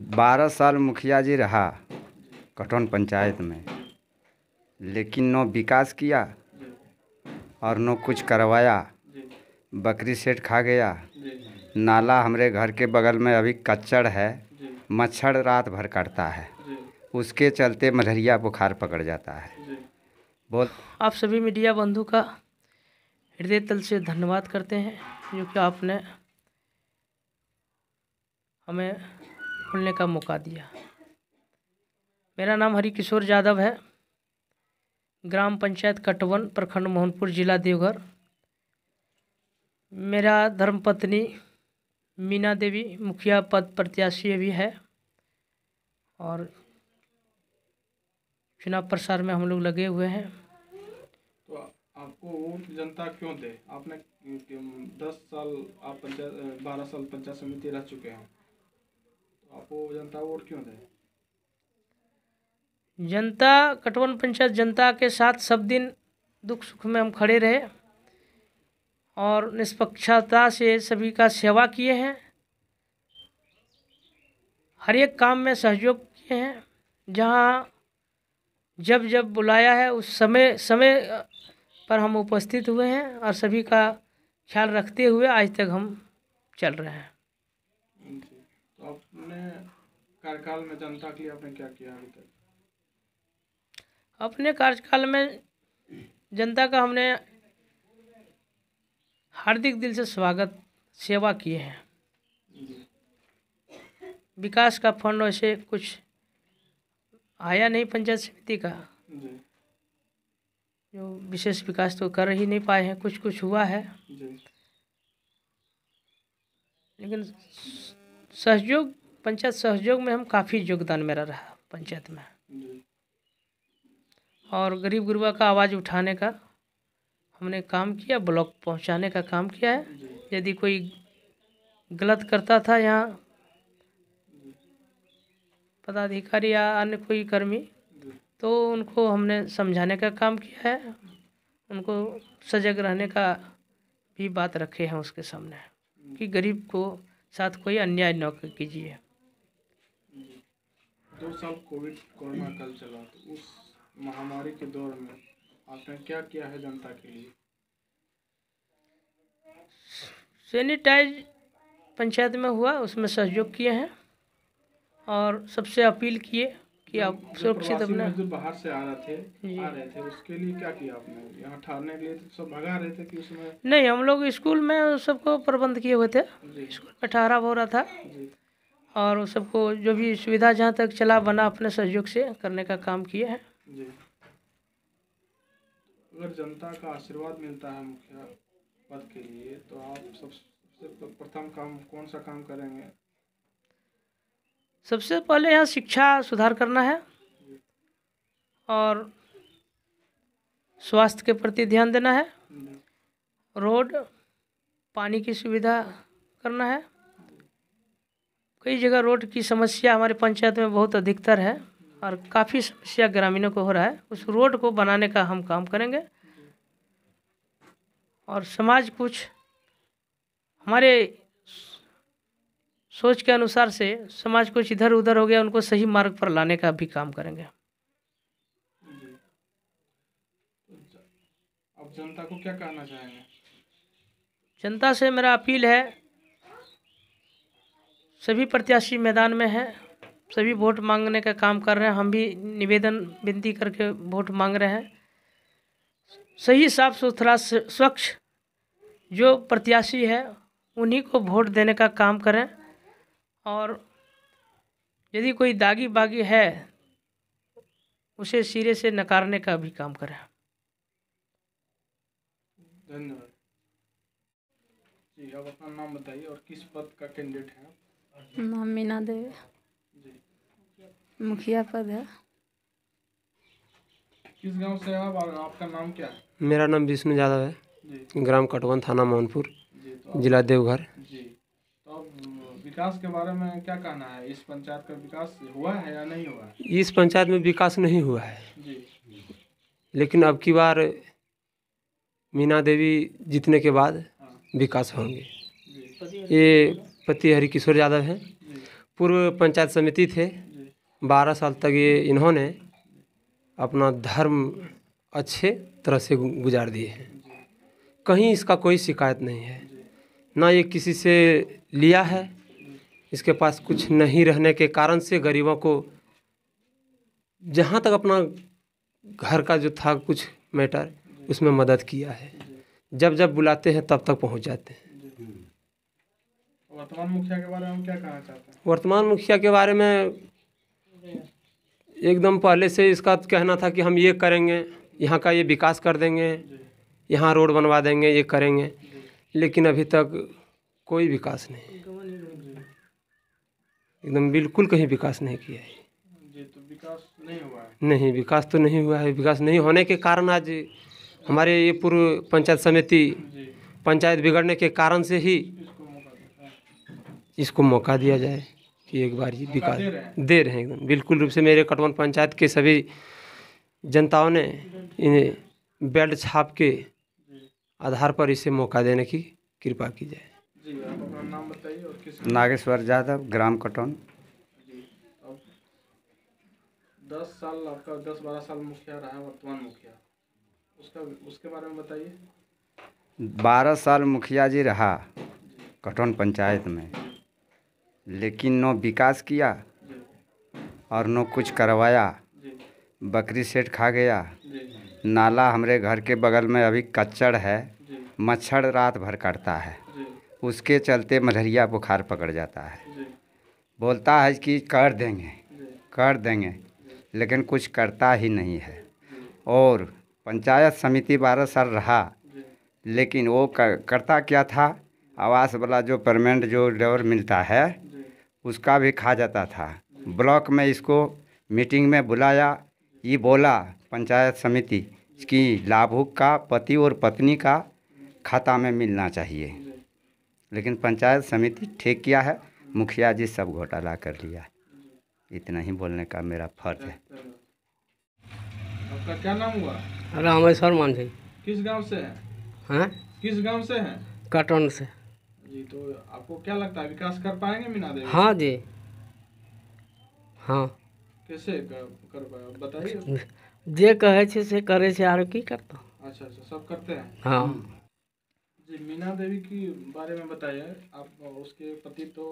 बारह साल मुखिया जी रहा कटौन पंचायत में लेकिन न विकास किया और न कुछ करवाया बकरी सेट खा गया नाला हमारे घर के बगल में अभी कच्चड़ है मच्छर रात भर काटता है उसके चलते मलेरिया बुखार पकड़ जाता है बहुत आप सभी मीडिया बंधु का हृदय तल से धन्यवाद करते हैं क्योंकि आपने हमें खुलने का मौका दिया मेरा नाम हरिकिशोर यादव है ग्राम पंचायत कटवन प्रखंड मोहनपुर जिला देवघर मेरा धर्मपत्नी मीना देवी मुखिया पद प्रत्याशी भी है और चुनाव प्रसार में हम लोग लगे हुए हैं तो आपको वोट जनता क्यों दे आपने हम्म, दस साल आप पंचायत बारह साल पंचायत समिति रह चुके हैं आपको जनता वोट क्यों दे जनता कटवन पंचायत जनता के साथ सब दिन दुख सुख में हम खड़े रहे और निष्पक्षता से सभी का सेवा किए हैं हर एक काम में सहयोग किए हैं जहाँ जब जब बुलाया है उस समय समय पर हम उपस्थित हुए हैं और सभी का ख्याल रखते हुए आज तक हम चल रहे हैं अपने कार्यकाल में जनता के लिए आपने क्या किया अभी तक अपने कार्यकाल में जनता का हमने हार्दिक दिल से स्वागत सेवा किए हैं विकास का फंड ऐसे कुछ आया नहीं पंचायत समिति का जो विशेष विकास तो कर ही नहीं पाए हैं कुछ कुछ हुआ है लेकिन सहयोग पंचायत सहयोग में हम काफ़ी योगदान मेरा रहा पंचायत में और गरीब गुरबा का आवाज़ उठाने का हमने काम किया ब्लॉक पहुंचाने का काम किया है यदि कोई गलत करता था यहाँ पदाधिकारी या अन्य कोई कर्मी तो उनको हमने समझाने का काम किया है उनको सजग रहने का भी बात रखे हैं उसके सामने कि गरीब को साथ कोई अन्याय न कीजिए दो साल कोविड कोरोना काल चला तो उस महामारी के दौर में आपने क्या किया है जनता के लिए सैनिटाइज पंचायत में हुआ उसमें सहयोग किए हैं और सबसे अपील किए कि आप सुरक्षित अपने जो बाहर से आ रहे थे आ रहे थे उसके लिए क्या किया आपने यहाँ ठहरने के लिए तो सब भगा रहे थे कि उसमें नहीं हम लोग स्कूल में सबको प्रबंध किए हुए थे स्कूल में ठहरा हो रहा था और सबको जो भी सुविधा जहाँ तक चला बना अपने सहयोग से करने का काम किए हैं अगर जनता का आशीर्वाद मिलता है मुखिया पद के लिए तो आप सबसे प्रथम काम कौन सा काम करेंगे सबसे पहले यहाँ शिक्षा सुधार करना है और स्वास्थ्य के प्रति ध्यान देना है रोड पानी की सुविधा करना है कई जगह रोड की समस्या हमारे पंचायत में बहुत अधिकतर है और काफ़ी समस्या ग्रामीणों को हो रहा है उस रोड को बनाने का हम काम करेंगे और समाज कुछ हमारे सोच के अनुसार से समाज कुछ इधर उधर हो गया उनको सही मार्ग पर लाने का भी काम करेंगे जनता को क्या कहना चाहेंगे जनता से मेरा अपील है सभी प्रत्याशी मैदान में हैं सभी वोट मांगने का काम कर रहे हैं हम भी निवेदन विनती करके वोट मांग रहे हैं सही साफ सुथरा स्वच्छ जो प्रत्याशी है उन्हीं को वोट देने का काम करें और यदि कोई दागी बागी है उसे सिरे से नकारने का भी काम करें धन्यवाद जी आप अपना नाम बताइए और किस पद का कैंडिडेट हैं नाम मीना देवी मुखिया पद है किस गांव से आप आपका नाम क्या है मेरा नाम विष्णु यादव है ग्राम कटवन थाना मोहनपुर तो जिला देवघर तो विकास के बारे में क्या कहना है इस पंचायत का विकास हुआ है या नहीं हुआ है इस पंचायत में विकास नहीं हुआ है जी लेकिन अब की बार मीना देवी जीतने के बाद हाँ। विकास होंगे ये पति हरिकिशोर यादव हैं पूर्व पंचायत समिति थे बारह साल तक ये इन्होंने अपना धर्म अच्छे तरह से गुजार दिए हैं कहीं इसका कोई शिकायत नहीं है ना ये किसी से लिया है इसके पास कुछ नहीं रहने के कारण से गरीबों को जहाँ तक अपना घर का जो था कुछ मैटर उसमें मदद किया है जब जब बुलाते हैं तब तक पहुँच जाते हैं वर्तमान मुखिया के बारे में क्या कहना चाहते हैं वर्तमान मुखिया के बारे में एकदम पहले से इसका कहना था कि हम ये करेंगे यहाँ का ये विकास कर देंगे यहाँ रोड बनवा देंगे ये करेंगे लेकिन अभी तक कोई विकास नहीं एकदम बिल्कुल कहीं विकास नहीं किया है तो विकास नहीं हुआ है नहीं विकास तो नहीं हुआ है विकास नहीं होने के कारण आज हमारे ये पूर्व पंचायत समिति पंचायत बिगड़ने के कारण से ही इसको मौका दिया जाए कि एक बार ये विकास दे रहे हैं एकदम बिल्कुल रूप से मेरे कटवन पंचायत के सभी जनताओं ने इन्हें बेल्ट छाप के आधार पर इसे मौका देने की कृपा की जाए नागेश्वर यादव ग्राम कटौन दस साल आपका दस बारह साल मुखिया रहा वर्तमान मुखिया उसका उसके बारे में बताइए बारह साल मुखिया जी रहा कटौन पंचायत में लेकिन न विकास किया और न कुछ करवाया बकरी सेट खा गया नाला हमारे घर के बगल में अभी कच्चड़ है मच्छर रात भर काटता है उसके चलते मलेरिया बुखार पकड़ जाता है बोलता है कि कर देंगे कर देंगे लेकिन कुछ करता ही नहीं है और पंचायत समिति बारह साल रहा लेकिन वो कर, करता क्या था आवास वाला जो परमानेंट जो डेवर मिलता है उसका भी खा जाता था ब्लॉक में इसको मीटिंग में बुलाया ये बोला पंचायत समिति कि लाभुक का पति और पत्नी का खाता में मिलना चाहिए लेकिन पंचायत समिति ठीक किया है मुखिया जी सब घोटाला कर लिया इतना ही बोलने का मेरा फर्ज है आपका क्या नाम हुआ रामेश्वर मांझी किस गांव से है हाँ? किस गांव से है कटन से जी तो आपको क्या लगता है विकास कर पाएंगे मीना देवी हाँ जी हाँ कैसे कर, कर बताइए जे कहे छे से करे छे आरो की करता अच्छा अच्छा सब करते हैं हाँ जी मीना देवी की बारे में बताइए आप उसके पति तो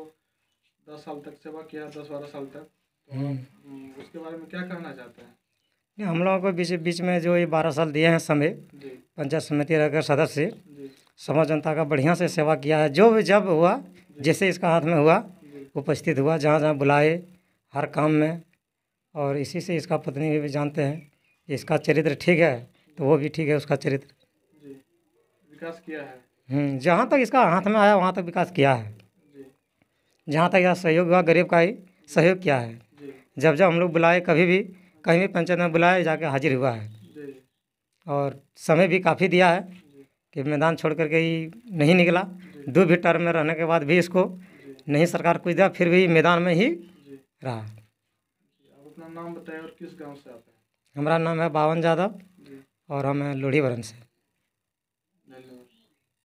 दस साल तक सेवा किया दस बारह साल तक तो हम्म। उसके बारे में क्या कहना चाहते हैं हम लोगों को बीच बीच में जो ये बारह साल दिए हैं समय पंचायत समिति रहकर सदस्य समाज जनता का बढ़िया से सेवा किया है जो भी जब हुआ जैसे इसका हाथ में हुआ उपस्थित हुआ जहाँ जहाँ बुलाए हर काम में और इसी से इसका पत्नी भी, भी जानते हैं इसका चरित्र ठीक है तो वो भी ठीक है उसका चरित्र विकास किया है हम्म, जहाँ तक इसका हाथ में आया वहाँ तक विकास किया है जहाँ तक यहाँ सहयोग हुआ गरीब का ही सहयोग किया है जब जब हम लोग बुलाए कभी भी कहीं भी पंचायत में बुलाए जाके हाजिर हुआ है और समय भी काफ़ी दिया है कि मैदान छोड़ करके ही नहीं निकला दो भी टर्म में रहने के बाद भी इसको नहीं सरकार कुछ दिया फिर भी मैदान में ही रहा अपना नाम बताए और किस गांव से आप हैं हमारा नाम है बावन यादव और हम हैं लोढ़ीवरन से